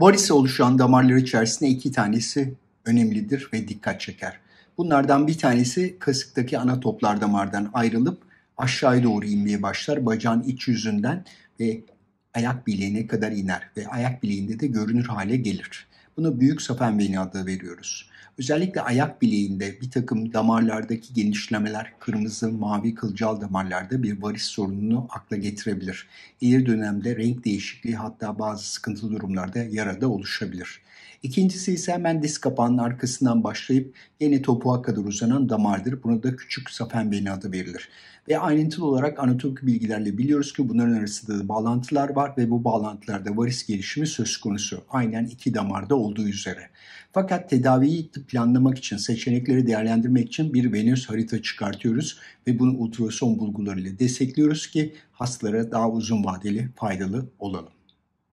Varise oluşan damarlar içerisinde iki tanesi önemlidir ve dikkat çeker. Bunlardan bir tanesi kasıktaki ana toplar damardan ayrılıp aşağıya doğru inmeye başlar. Bacağın iç yüzünden ve ayak bileğine kadar iner ve ayak bileğinde de görünür hale gelir. Buna büyük sapen sapenveyin adı veriyoruz. Özellikle ayak bileğinde bir takım damarlardaki genişlemeler kırmızı, mavi, kılcal damarlarda bir varis sorununu akla getirebilir. İleri dönemde renk değişikliği hatta bazı sıkıntılı durumlarda yarada oluşabilir. İkincisi ise hemen diz kapağının arkasından başlayıp yeni topuğa kadar uzanan damardır. Buna da küçük safen beyni adı verilir. Ve ayrıntılı olarak anatomik bilgilerle biliyoruz ki bunların arasında da bağlantılar var ve bu bağlantılarda varis gelişimi söz konusu. Aynen iki damarda olduğu üzere. Fakat tedaviyi planlamak için, seçenekleri değerlendirmek için bir venöz harita çıkartıyoruz ve bunu ultrason bulgularıyla destekliyoruz ki hastalara daha uzun vadeli faydalı olalım.